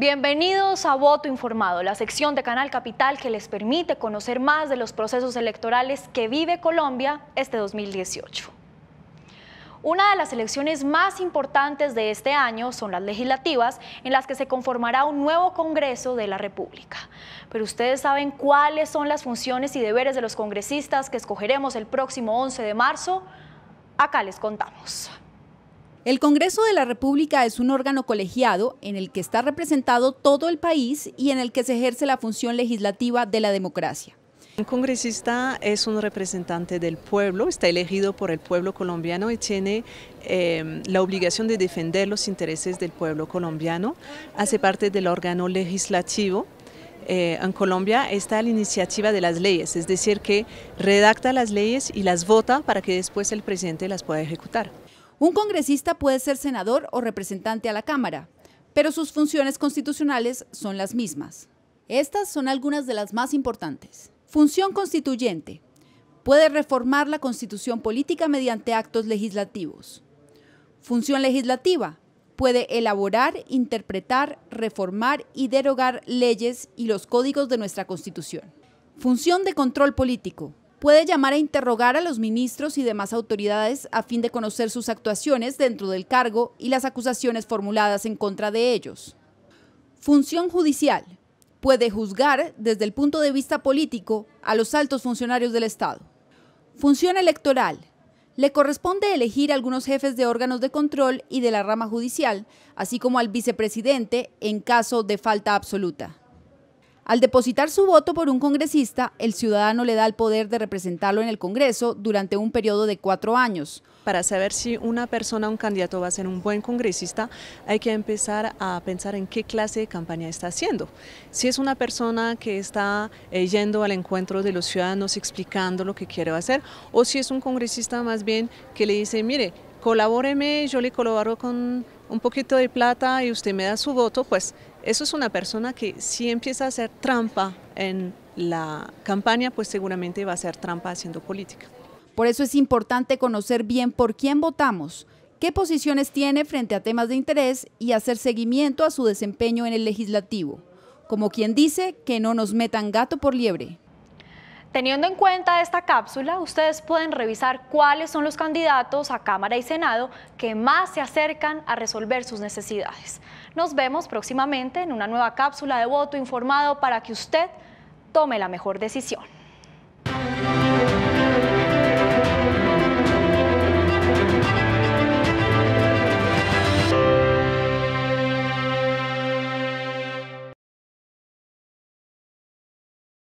Bienvenidos a Voto Informado, la sección de Canal Capital que les permite conocer más de los procesos electorales que vive Colombia este 2018. Una de las elecciones más importantes de este año son las legislativas, en las que se conformará un nuevo Congreso de la República. Pero ustedes saben cuáles son las funciones y deberes de los congresistas que escogeremos el próximo 11 de marzo. Acá les contamos. El Congreso de la República es un órgano colegiado en el que está representado todo el país y en el que se ejerce la función legislativa de la democracia. Un congresista es un representante del pueblo, está elegido por el pueblo colombiano y tiene em, la obligación de defender los intereses del pueblo colombiano. Hace parte del órgano legislativo eh, en Colombia está la iniciativa de las leyes, es decir, que redacta las leyes y las vota para que después el presidente las pueda ejecutar. Un congresista puede ser senador o representante a la Cámara, pero sus funciones constitucionales son las mismas. Estas son algunas de las más importantes. Función constituyente. Puede reformar la constitución política mediante actos legislativos. Función legislativa. Puede elaborar, interpretar, reformar y derogar leyes y los códigos de nuestra constitución. Función de control político puede llamar a interrogar a los ministros y demás autoridades a fin de conocer sus actuaciones dentro del cargo y las acusaciones formuladas en contra de ellos. Función judicial. Puede juzgar desde el punto de vista político a los altos funcionarios del Estado. Función electoral. Le corresponde elegir a algunos jefes de órganos de control y de la rama judicial, así como al vicepresidente en caso de falta absoluta. Al depositar su voto por un congresista, el ciudadano le da el poder de representarlo en el Congreso durante un periodo de cuatro años. Para saber si una persona, un candidato va a ser un buen congresista, hay que empezar a pensar en qué clase de campaña está haciendo. Si es una persona que está eh, yendo al encuentro de los ciudadanos explicando lo que quiere hacer, o si es un congresista más bien que le dice, mire, colabóreme, yo le colaboro con un poquito de plata y usted me da su voto, pues eso es una persona que si empieza a hacer trampa en la campaña, pues seguramente va a hacer trampa haciendo política. Por eso es importante conocer bien por quién votamos, qué posiciones tiene frente a temas de interés y hacer seguimiento a su desempeño en el legislativo. Como quien dice, que no nos metan gato por liebre. Teniendo en cuenta esta cápsula, ustedes pueden revisar cuáles son los candidatos a Cámara y Senado que más se acercan a resolver sus necesidades. Nos vemos próximamente en una nueva cápsula de voto informado para que usted tome la mejor decisión.